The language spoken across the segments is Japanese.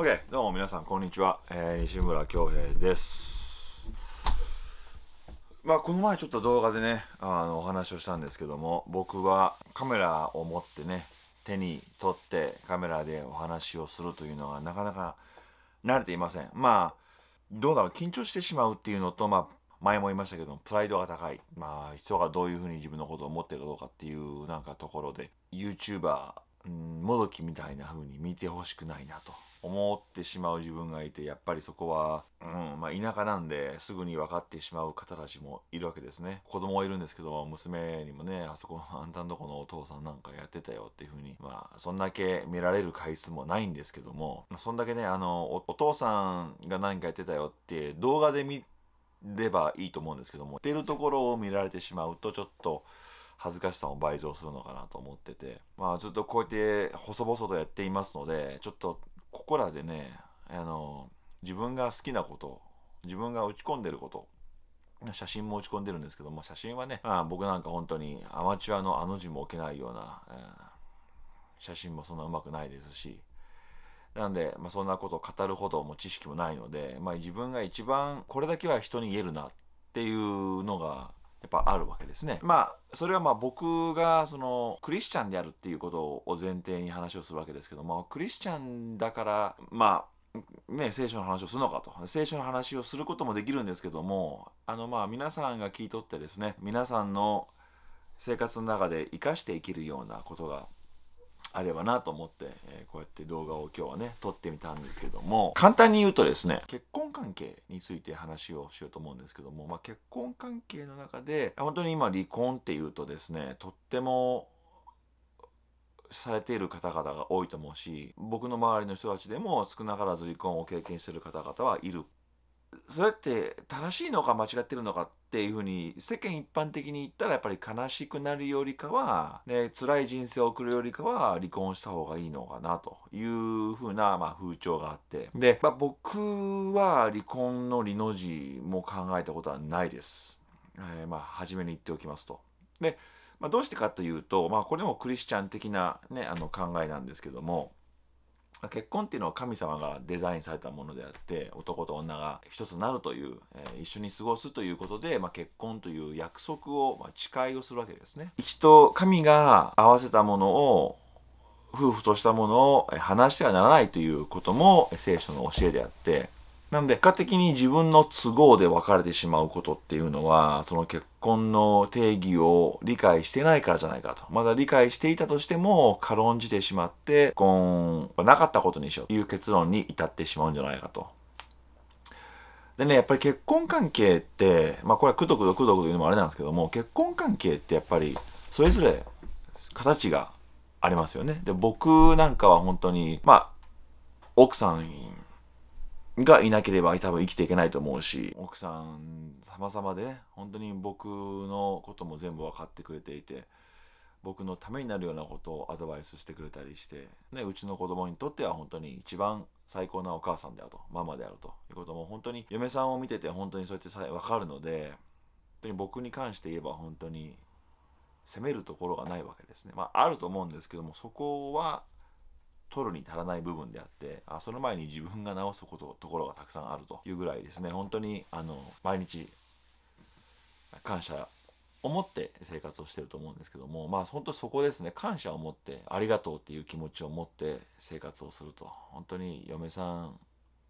OK、どうも皆さん、こんにちは。えー、西村恭平です。まあ、この前ちょっと動画でね、あの、お話をしたんですけども、僕はカメラを持ってね、手に取ってカメラでお話をするというのがなかなか慣れていません。まあ、どうだろう、緊張してしまうっていうのと、まあ、前も言いましたけどプライドが高い。まあ、人がどういうふうに自分のことを思ってるかどうかっていうなんかところで、YouTuber、うん、もどきみたいな風に見てほしくないなと思ってしまう自分がいてやっぱりそこは、うんまあ、田舎なんですぐに分かってしまう方たちもいるわけですね子供はいるんですけども娘にもねあそこのあんたんとこのお父さんなんかやってたよっていうふうにまあそんだけ見られる回数もないんですけどもそんだけねあのお父さんが何かやってたよって動画で見ればいいと思うんですけどもってるところを見られてしまうとちょっと恥ずかしさも倍増するのかなと思っててまあちょっとこうやって細々とやっていますのでちょっとここらでねあの自分が好きなこと自分が打ち込んでること写真も打ち込んでるんですけども写真はね、ああ、僕なんか本当にアマチュアのあの字も置けないような、えー、写真もそんなうまくないですしなんで、まあ、そんなことを語るほども知識もないので、まあ、自分が一番これだけは人に言えるなっていうのがやっぱあるわけですね。まあそれはまあ僕がそのクリスチャンであるっていうことを前提に話をするわけですけどもクリスチャンだからまあね、聖書の話をするのかと聖書の話をすることもできるんですけどもあのまあ皆さんが聞いとってですね皆さんの生活の中で生かして生きるようなことがあればなと思って、えー、こうやって動画を今日はね撮ってみたんですけども簡単に言うとですね結関係について話をしようと思うんですけども、まあ、結婚関係の中で本当に今離婚っていうとですねとってもされている方々が多いと思うし僕の周りの人たちでも少なからず離婚を経験してる方々はいるそれって正しいのか間違ってるのかっていうふうに世間一般的に言ったらやっぱり悲しくなるよりかは、ね、辛い人生を送るよりかは離婚した方がいいのかなというふうな、ま風潮があってで、まあ、僕は離婚の理の字も考えたことはないです、えー、まあ初めに言っておきますとで、まあ、どうしてかというと、まあ、これもクリスチャン的な、ね、あの考えなんですけども結婚っていうのは神様がデザインされたものであって男と女が一つになるという、えー、一緒に過ごすということで、まあ、結婚という約束を、まあ、誓いをするわけですね。一度神が合わせたものを夫婦としたものを話してはならないということも聖書の教えであってなので結果的に自分の都合で別れてしまうことっていうのはその結婚の定義を理解してないからじゃないかと。まだ理解していたとしても、軽んじてしまって、婚はなかったことにしようという結論に至ってしまうんじゃないかと。でね、やっぱり結婚関係って、まあこれはくどくどくどくというのもあれなんですけども、結婚関係ってやっぱりそれぞれ形がありますよね。で、僕なんかは本当に、まあ、奥さんがいなければ多分生きていけないと思うし奥さん様々でね本当に僕のことも全部分かってくれていて僕のためになるようなことをアドバイスしてくれたりして、ね、うちの子供にとっては本当に一番最高なお母さんであるとママであるということも本当に嫁さんを見てて本当にそうやってさ分かるので本当に僕に関して言えば本当に責めるところがないわけですね。まあ、あると思うんですけどもそこは取るに足らない部分であってあその前に自分が直すことところがたくさんあるというぐらいですね本当にあの毎日感謝を持って生活をしてると思うんですけどもまあ本当そこですね感謝を持ってありがとうっていう気持ちを持って生活をすると本当に嫁さん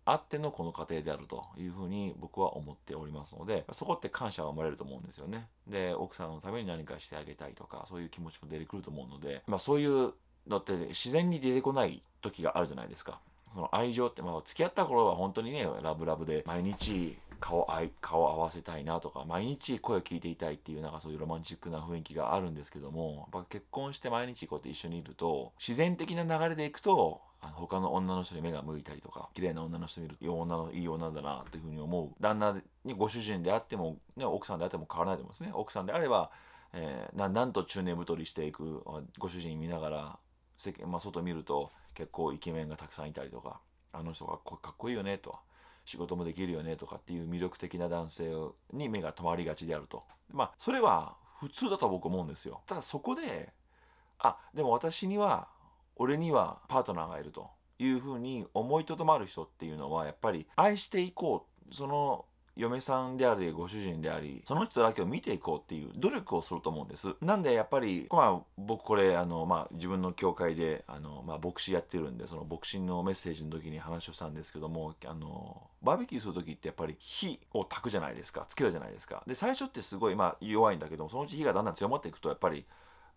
あってのこの過程であるというふうに僕は思っておりますのでそこって感謝が生まれると思うんですよねで奥さんのために何かしてあげたいとかそういう気持ちも出てくると思うのでまあそういうだって自然に出てこない時があるじゃないですか。その愛情って、まあ、付き合った頃は本当にねラブラブで毎日顔顔合わせたいなとか毎日声を聞いていたいっていうなんかそういうロマンチックな雰囲気があるんですけどもやっぱ結婚して毎日こうやって一緒にいると自然的な流れでいくとあの他の女の人に目が向いたりとか綺麗な女の人見るといい女のいい女だなっていうふうに思う旦那にご主人であっても、ね、奥さんであっても変わらないと思うんですね奥さんであれば、えー、なんと中年太りしていくご主人見ながらまあ、外見ると結構イケメンがたくさんいたりとかあの人がかっこいいよねと仕事もできるよねとかっていう魅力的な男性に目が留まりがちであるとまあそれは普通だと僕思うんですよただそこであでも私には俺にはパートナーがいるというふうに思いとどまる人っていうのはやっぱり愛していこうその嫁さんでありご主人でありその人だけを見ていこうっていう努力をすると思うんですなんでやっぱり、まあ、僕これあの、まあ、自分の教会であの、まあ、牧師やってるんでその牧師のメッセージの時に話をしたんですけどもあのバーベキューする時ってやっぱり火を焚くじゃないですかつけるじゃないですかで最初ってすごい、まあ、弱いんだけどもそのうち火がだんだん強まっていくとやっぱり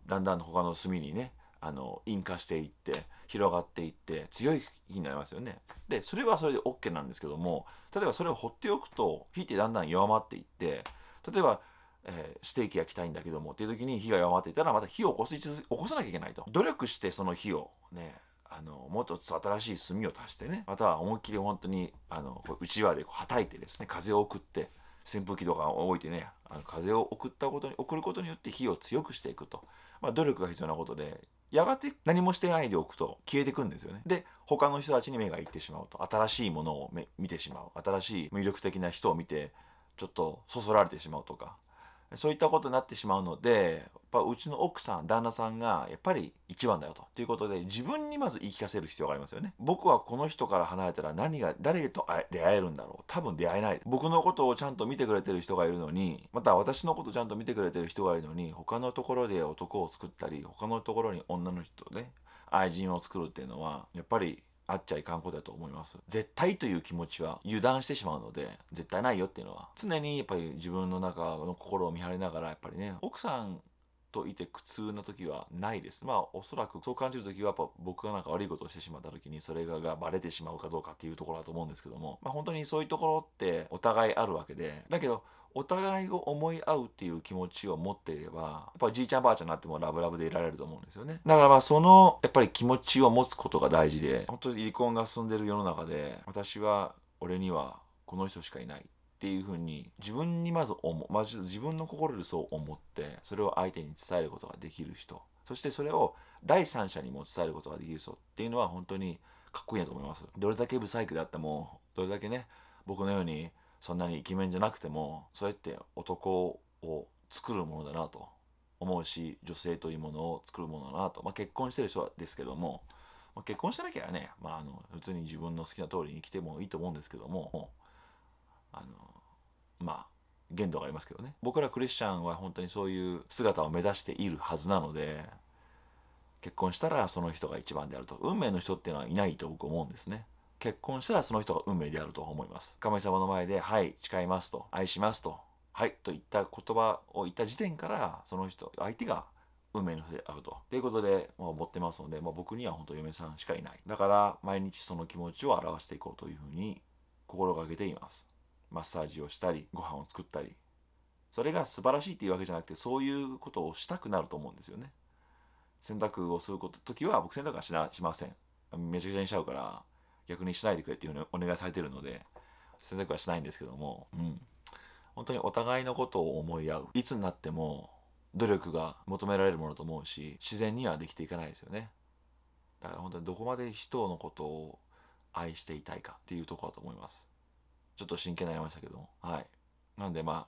だんだん他の炭にねあの引火していって広がっていって強い火になりますよね。でそれはそれで OK なんですけども例えばそれを放っておくと火ってだんだん弱まっていって例えば、えー、ステーキ焼きたいんだけどもっていう時に火が弱まっていたらまた火を起こす起こさなきゃいけないと努力してその火をねあのもっと新しい炭を足してねまたは思いっきり本当にあのうちわではたいてですね風を送って扇風機とかを置いてねあの風を送ったことに送ることによって火を強くしていくと、まあ、努力が必要なことでやがて何もしてないでおくと消えていくんですよねで他の人たちに目がいってしまうと新しいものを見てしまう新しい魅力的な人を見てちょっとそそられてしまうとかそういったことになってしまうのでやっぱうちの奥さん旦那さんがやっぱり一番だよとということで自分にまず言い聞かせる必要がありますよね僕はこの人から離れたら何が誰と出会えるんだろう多分出会えない僕のことをちゃんと見てくれてる人がいるのにまた私のことちゃんと見てくれてる人がいるのに他のところで男を作ったり他のところに女の人で愛人を作るっていうのはやっぱりあっちゃいかんことだと思います絶対という気持ちは油断してしまうので絶対ないよっていうのは常にやっぱり自分の中の心を見張りながらやっぱりね奥さんといて苦痛な時はないです。まあおそらくそう感じる時はやっぱ僕がなんか悪いことをしてしまった時にそれががバレてしまうかどうかっていうところだと思うんですけども、まあ、本当にそういうところってお互いあるわけでだけどお互いを思い合うっていう気持ちを持っていればやっぱじいちゃんばあちゃんになってもラブラブでいられると思うんですよねだからまあそのやっぱり気持ちを持つことが大事で本当に離婚が進んでる世の中で私は俺にはこの人しかいないっていうふうに自分にまず思う、まず自分の心でそう思ってそれを相手に伝えることができる人そしてそれを第三者にも伝えることができる人っていうのは本当にかっこいいなと思いますどれだけブサイクであってもどれだけね僕のようにそんなにイケメンじゃなくてもそうやって男を作るものだなと思うし女性というものを作るものだなと、まあ、結婚してる人はですけども、まあ、結婚してなきゃね、まあ、あの普通に自分の好きな通りに生きてもいいと思うんですけどもあのまあ限度がありますけどね僕らクリスチャンは本当にそういう姿を目指しているはずなので結婚したらその人が一番であると運命の人っていうのはいないと僕思うんですね結婚したらその人が運命であると思います神様の前で「はい誓います」と「愛します」と「はい」といった言葉を言った時点からその人相手が運命の人であると。ということで、まあ、持ってますので、まあ、僕には本当嫁さんしかいない。だから、毎日その気持ちを表していこうというふうに心がけています。マッサージをしたり、ご飯を作ったり。それが素晴らしいっていうわけじゃなくて、そういうことをしたくなると思うんですよね。選択をすること時は、僕選択はしなしません。めちゃくちゃにしちゃうから、逆にしないでくれっていうふうにお願いされてるので選択はしないんですけども、うん、本当にお互いのことを思い合ういつになっても努力が求められるものと思うし自然にはできていかないですよねだから本当にどこまで人のことを愛していたいかっていうとこだと思いますちょっと真剣になりましたけどもはいなんでまあ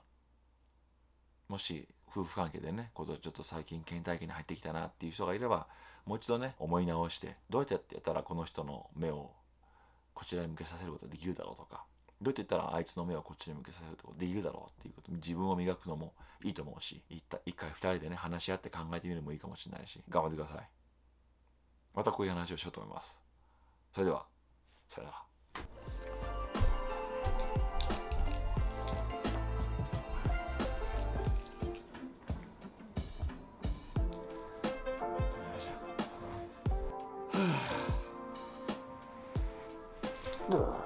もし夫婦関係でね今とちょっと最近倦怠期に入ってきたなっていう人がいればもう一度ね思い直してどうやってやったらこの人の目をこちらに向けさせることができるだろうとかどうやって言ったらあいつの目をこっちに向けさせることできるだろうっていうこと自分を磨くのもいいと思うし一回二人でね話し合って考えてみるのもいいかもしれないし頑張ってくださいまたこういう話をしようと思いますそれではさよなら的